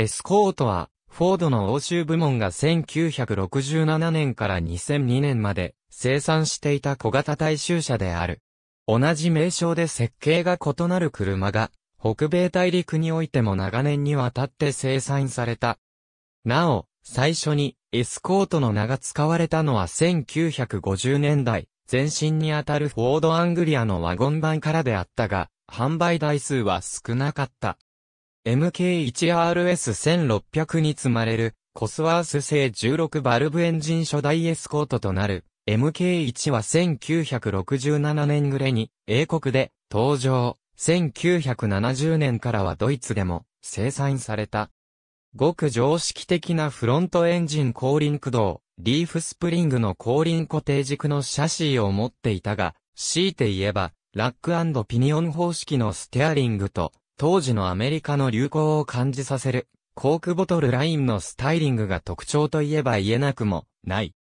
エスコートは、フォードの欧州部門が1967年から2002年まで生産していた小型大衆車である。同じ名称で設計が異なる車が、北米大陸においても長年にわたって生産された。なお、最初にエスコートの名が使われたのは1950年代、前身にあたるフォードアングリアのワゴン版からであったが、販売台数は少なかった。MK1RS1600 に積まれる、コスワース製16バルブエンジン初代エスコートとなる、MK1 は1967年暮れに、英国で、登場。1970年からはドイツでも、生産された。ごく常識的なフロントエンジン後輪駆動、リーフスプリングの後輪固定軸のシャシーを持っていたが、強いて言えば、ラックピニオン方式のステアリングと、当時のアメリカの流行を感じさせる、コークボトルラインのスタイリングが特徴といえば言えなくも、ない。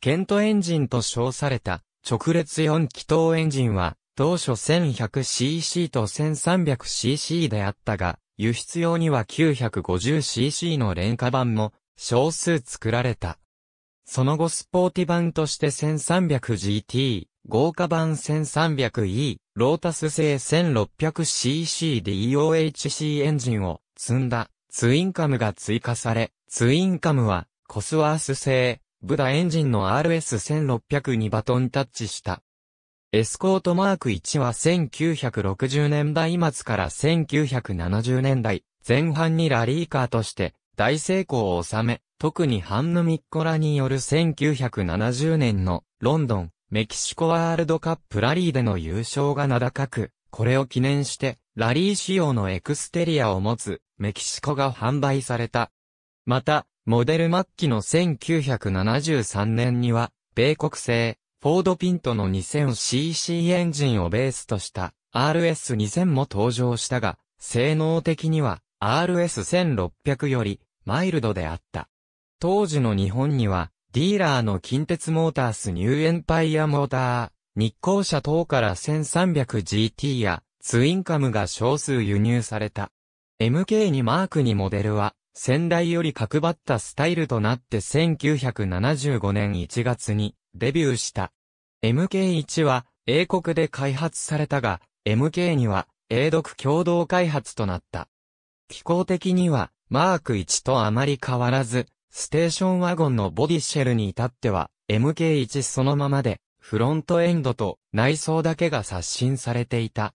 ケントエンジンと称された、直列4気筒エンジンは、当初 1100cc と 1300cc であったが、輸出用には 950cc の廉価版も少数作られた。その後スポーティ版として 1300GT、豪華版 1300E、ロータス製 1600cc d EOHC エンジンを積んだツインカムが追加され、ツインカムはコスワース製、ブダエンジンの RS1600 にバトンタッチした。エスコートマーク1は1960年代末から1970年代前半にラリーカーとして大成功を収め、特にハンヌ・ミッコラによる1970年のロンドン、メキシコワールドカップラリーでの優勝が名高く、これを記念して、ラリー仕様のエクステリアを持つ、メキシコが販売された。また、モデル末期の1973年には、米国製、フォードピントの 2000cc エンジンをベースとした RS2000 も登場したが、性能的には RS1600 よりマイルドであった。当時の日本には、ディーラーの近鉄モータースニューエンパイアモーター、日光車等から 1300GT やツインカムが少数輸入された。MK2 マーク2モデルは、先代より角張ったスタイルとなって1975年1月にデビューした。MK1 は英国で開発されたが、MK2 は英独共同開発となった。気候的にはマーク1とあまり変わらず、ステーションワゴンのボディシェルに至っては、MK1 そのままで、フロントエンドと内装だけが刷新されていた。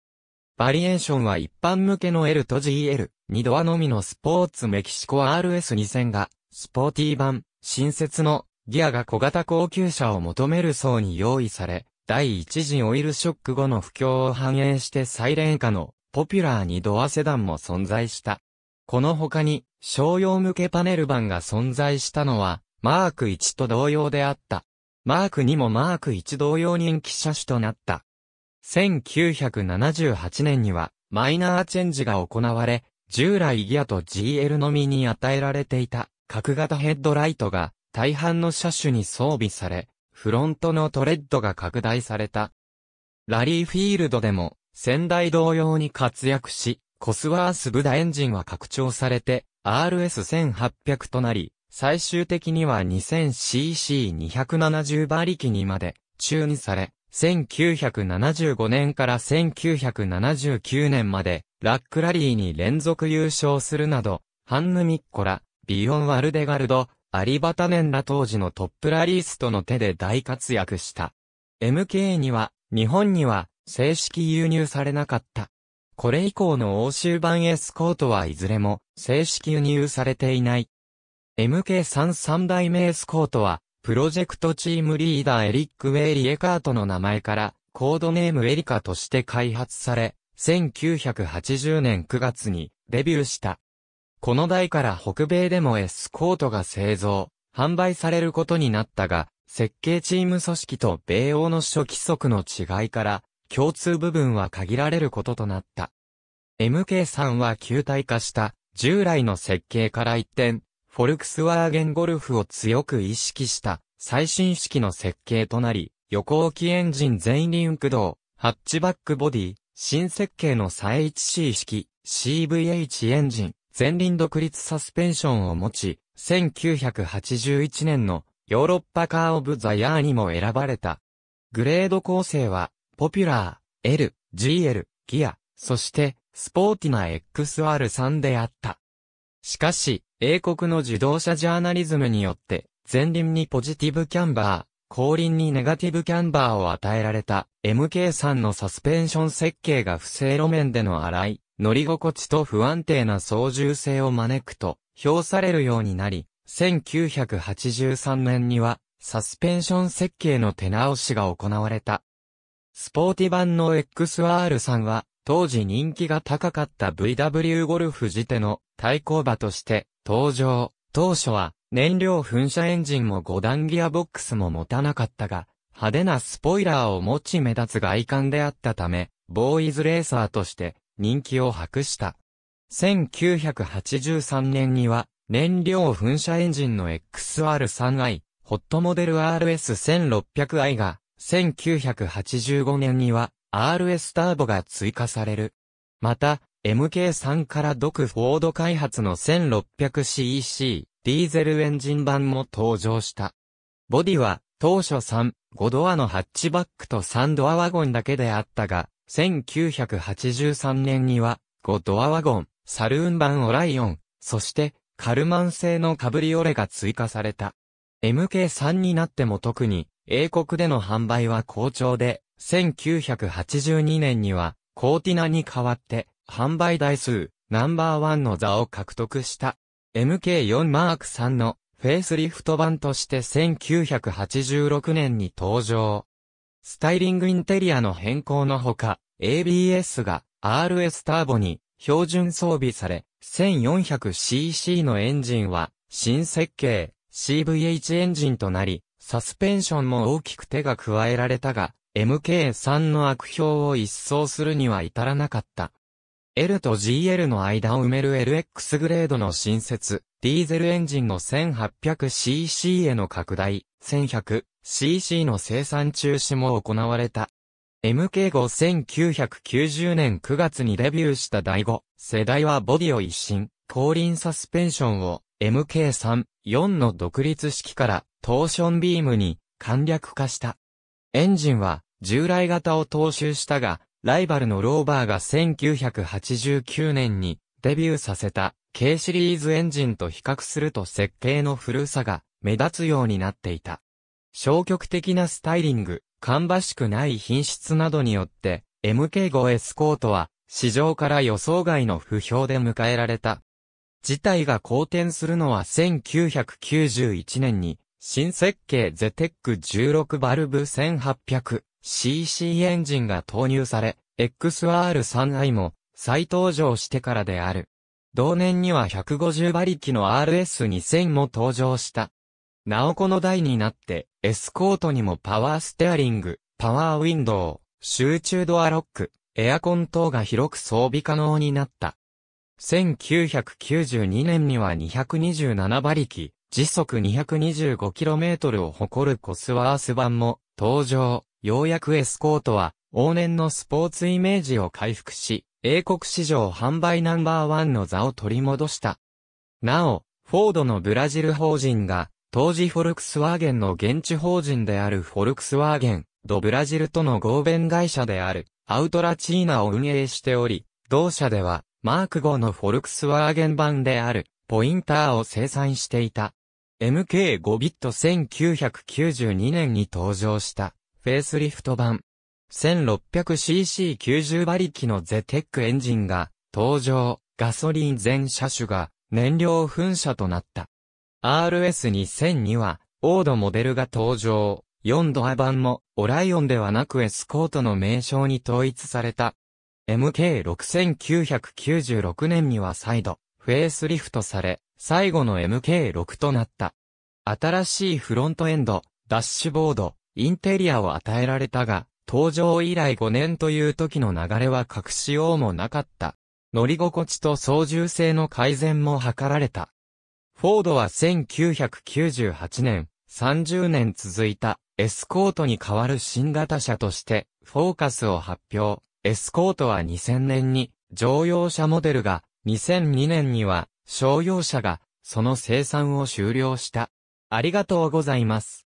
バリエーションは一般向けの L と GL、2ドアのみのスポーツメキシコ RS2000 が、スポーティー版、新設のギアが小型高級車を求める層に用意され、第一次オイルショック後の不況を反映してサイレン化のポピュラー2ドアセダンも存在した。この他に、商用向けパネル版が存在したのは、マーク1と同様であった。マーク2もマーク1同様人気車種となった。1978年には、マイナーチェンジが行われ、従来ギアと GL のみに与えられていた、角型ヘッドライトが、大半の車種に装備され、フロントのトレッドが拡大された。ラリーフィールドでも、先代同様に活躍し、コスワースブダエンジンは拡張されて RS1800 となり、最終的には 2000cc270 馬力にまで中ュされ、1975年から1979年までラックラリーに連続優勝するなど、ハンヌ・ミッコラ、ビヨン・ワルデガルド、アリバタネンら当時のトップラリーストの手で大活躍した。MK には、日本には正式輸入されなかった。これ以降の欧州版エスコートはいずれも正式輸入されていない。MK33 代目エスコートは、プロジェクトチームリーダーエリック・ウェイ・リエカートの名前から、コードネームエリカとして開発され、1980年9月にデビューした。この代から北米でもエスコートが製造、販売されることになったが、設計チーム組織と米欧の初期則の違いから、共通部分は限られることとなった。MK3 は球体化した従来の設計から一転、フォルクスワーゲンゴルフを強く意識した最新式の設計となり、横置きエンジン全輪駆動、ハッチバックボディ、新設計の再 HC 式 CVH エンジン、全輪独立サスペンションを持ち、1981年のヨーロッパカーオブザヤーにも選ばれた。グレード構成はポピュラー、L、GL、ギア、そして、スポーティな XR3 であった。しかし、英国の自動車ジャーナリズムによって、前輪にポジティブキャンバー、後輪にネガティブキャンバーを与えられた MK3 のサスペンション設計が不正路面での洗い、乗り心地と不安定な操縦性を招くと評されるようになり、1983年にはサスペンション設計の手直しが行われた。スポーティ版の XR さんは、当時人気が高かった VW ゴルフ時手の対抗馬として登場。当初は燃料噴射エンジンも5段ギアボックスも持たなかったが、派手なスポイラーを持ち目立つ外観であったため、ボーイズレーサーとして人気を博した。1983年には燃料噴射エンジンの XR3i、ホットモデル RS1600i が1985年には RS ターボが追加される。また、MK3 から独フォード開発の 1600cc ディーゼルエンジン版も登場した。ボディは当初3、5ドアのハッチバックと3ドアワゴンだけであったが、1983年には5ドアワゴン、サルーン版オライオン、そしてカルマン製のカブリオレが追加された。MK3 になっても特に英国での販売は好調で、1982年には、コーティナに代わって、販売台数、ナンバーワンの座を獲得した。MK4 マーク3のフェイスリフト版として1986年に登場。スタイリングインテリアの変更のほか、ABS が RS ターボに標準装備され、1400cc のエンジンは新設計 CVH エンジンとなり、サスペンションも大きく手が加えられたが、MK3 の悪評を一掃するには至らなかった。L と GL の間を埋める LX グレードの新設、ディーゼルエンジンの 1800cc への拡大、1100cc の生産中止も行われた。MK5990 年9月にデビューした第5世代はボディを一新、後輪サスペンションを MK34 の独立式からトーションビームに簡略化した。エンジンは従来型を踏襲したが、ライバルのローバーが1989年にデビューさせた K シリーズエンジンと比較すると設計の古さが目立つようになっていた。消極的なスタイリング、芳しくない品質などによって、MK5 エスコートは市場から予想外の不評で迎えられた。事態が好転するのは1991年に新設計ゼテック16バルブ 1800cc エンジンが投入され、XR3i も再登場してからである。同年には150馬力の RS2000 も登場した。なおこの台になって、エスコートにもパワーステアリング、パワーウィンドウ、集中ドアロック、エアコン等が広く装備可能になった。1992年には227馬力、時速 225km を誇るコスワース版も登場。ようやくエスコートは往年のスポーツイメージを回復し、英国市場販売ナンバーワンの座を取り戻した。なお、フォードのブラジル法人が、当時フォルクスワーゲンの現地法人であるフォルクスワーゲン、ドブラジルとの合弁会社である、アウトラチーナを運営しており、同社では、マーク5のフォルクスワーゲン版である、ポインターを生産していた。MK5 ビット1992年に登場したフェイスリフト版 1600cc90 馬力のゼテックエンジンが登場、ガソリン全車種が燃料噴射となった。RS2002 は、オードモデルが登場、4ドア版も、オライオンではなくエスコートの名称に統一された。MK6996 年には再度、フェイスリフトされ、最後の MK6 となった。新しいフロントエンド、ダッシュボード、インテリアを与えられたが、登場以来5年という時の流れは隠しようもなかった。乗り心地と操縦性の改善も図られた。フォードは1998年、30年続いたエスコートに代わる新型車としてフォーカスを発表。エスコートは2000年に乗用車モデルが2002年には商用車が、その生産を終了した。ありがとうございます。